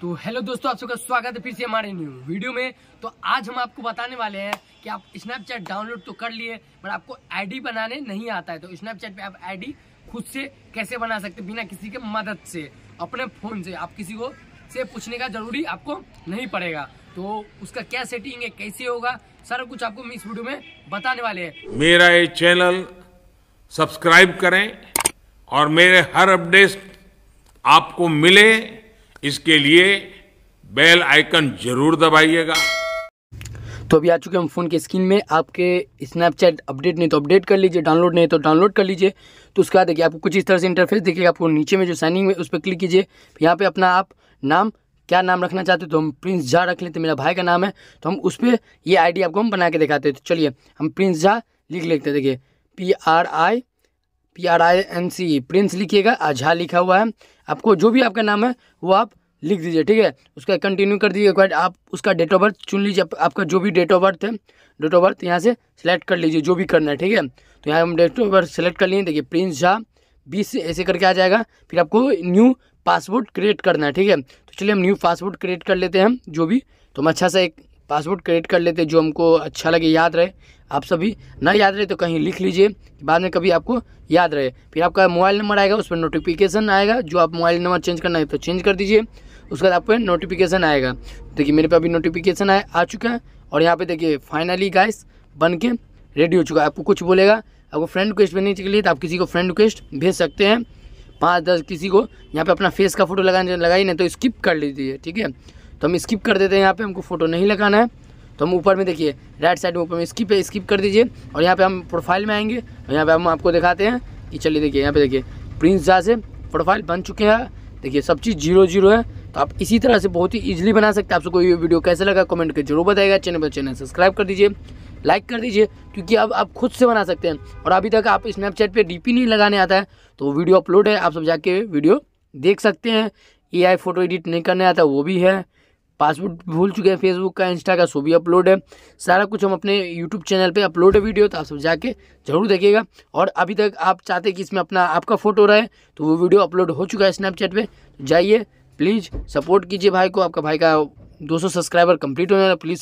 तो हेलो दोस्तों आप सबका स्वागत है फिर से हमारे न्यू वीडियो में तो आज हम आपको बताने वाले हैं कि आप स्नैपचैट डाउनलोड तो कर लिए पर आपको आईडी बनाने नहीं आता है तो स्नैपचैट पे आप आईडी खुद से कैसे बना सकते बिना किसी के मदद से अपने फ़ोन से आप किसी को से पूछने का ज़रूरी आपको नहीं पड़ेगा तो उसका क्या सेटिंग है कैसे होगा सारा कुछ आपको इस वीडियो में बताने वाले है मेरा ये चैनल सब्सक्राइब करें और मेरे हर अपडेट आपको मिले इसके लिए बेल आइकन जरूर दबाइएगा तो अभी आ चुके हम फ़ोन के स्क्रीन में आपके स्नैपचैट अपडेट नहीं तो अपडेट कर लीजिए डाउनलोड नहीं तो डाउनलोड कर लीजिए तो उसके बाद देखिए आपको कुछ इस तरह से इंटरफेस देखिएगा आपको नीचे में जो साइनिंग है उस पर क्लिक कीजिए यहाँ पे अपना आप नाम क्या नाम रखना चाहते हो तो हम प्रिंस झा रख लेते मेरा भाई का नाम है तो हम उस पर ये आई आपको हम बना के दिखाते हैं तो चलिए हम प्रिंस झा लिख लेते हैं देखिए P R I P R I N C Prince लिखिएगा और झा लिखा हुआ है आपको जो भी आपका नाम है वो आप लिख दीजिए ठीक है उसका कंटिन्यू कर दीजिए आप उसका डेट ऑफ बर्थ चुन लीजिए आपका जो भी डेट ऑफ बर्थ है डेट ऑफ बर्थ यहाँ से सेलेक्ट कर लीजिए जो भी करना है ठीक है तो यहाँ हम डेट ऑफ बर्थ सेलेक्ट कर लिए देखिए प्रिंस झा बीस ऐसे करके आ जाएगा फिर आपको न्यू पासपोर्ट क्रिएट करना है ठीक है तो चलिए हम न्यू पासपोर्ट क्रिएट कर लेते हैं जो भी तो हम अच्छा सा एक पासवर्ड क्रिएट कर लेते जो हमको अच्छा लगे याद रहे आप सभी ना याद रहे तो कहीं लिख लीजिए बाद में कभी आपको याद रहे फिर आपका मोबाइल नंबर आएगा उस पर नोटिफिकेशन आएगा जो आप मोबाइल नंबर चेंज करना है तो चेंज कर दीजिए उसके बाद आपको नोटिफिकेशन आएगा देखिए मेरे पे अभी नोटिफिकेशन आ, आ चुका है और यहाँ पे देखिए फाइनली गाइस बन के रेडी हो चुका है आपको कुछ बोलेगा आपको फ्रेंड रिक्वेस्ट भेजने के लिए तो आप किसी को फ्रेंड रिक्वेस्ट भेज सकते हैं पाँच दस किसी को यहाँ पर अपना फेस का फोटो लगा लगाई नहीं तो स्किप कर लीजिए ठीक है तो हम स्किप कर देते हैं यहाँ पे हमको फोटो नहीं लगाना है तो हम ऊपर में देखिए राइट साइड में ऊपर में स्किप है स्किप कर दीजिए और यहाँ पे हम प्रोफाइल में आएंगे और यहाँ पे हम आपको दिखाते हैं कि चलिए देखिए यहाँ पे देखिए प्रिंस जहाँ से प्रोफाइल बन चुके हैं देखिए सब चीज़ जीरो जीरो है तो आप इसी तरह से बहुत ही ईजिली बना सकते हैं आप सबको ये वीडियो कैसे लगा कमेंट कर जरूर बताएगा चैनल पर चैनल सब्सक्राइब कर दीजिए लाइक कर दीजिए क्योंकि अब आप खुद से बना सकते हैं और अभी तक आप स्नैपचैट पर डी नहीं लगाने आता है तो वीडियो अपलोड है आप सब जाके वीडियो देख सकते हैं ए फोटो एडिट नहीं करने आता वो भी है पासवर्ड भूल चुके हैं फेसबुक का इंस्टा का सो भी अपलोड है सारा कुछ हम अपने यूट्यूब चैनल पे अपलोड है वीडियो तो आप सब जाके जरूर देखिएगा और अभी तक आप चाहते कि इसमें अपना आपका फोटो रहे तो वो वीडियो अपलोड हो चुका है स्नैपचैट पर तो जाइए प्लीज़ सपोर्ट कीजिए भाई को आपका भाई का दो सब्सक्राइबर कंप्लीट होने वाला प्लीज़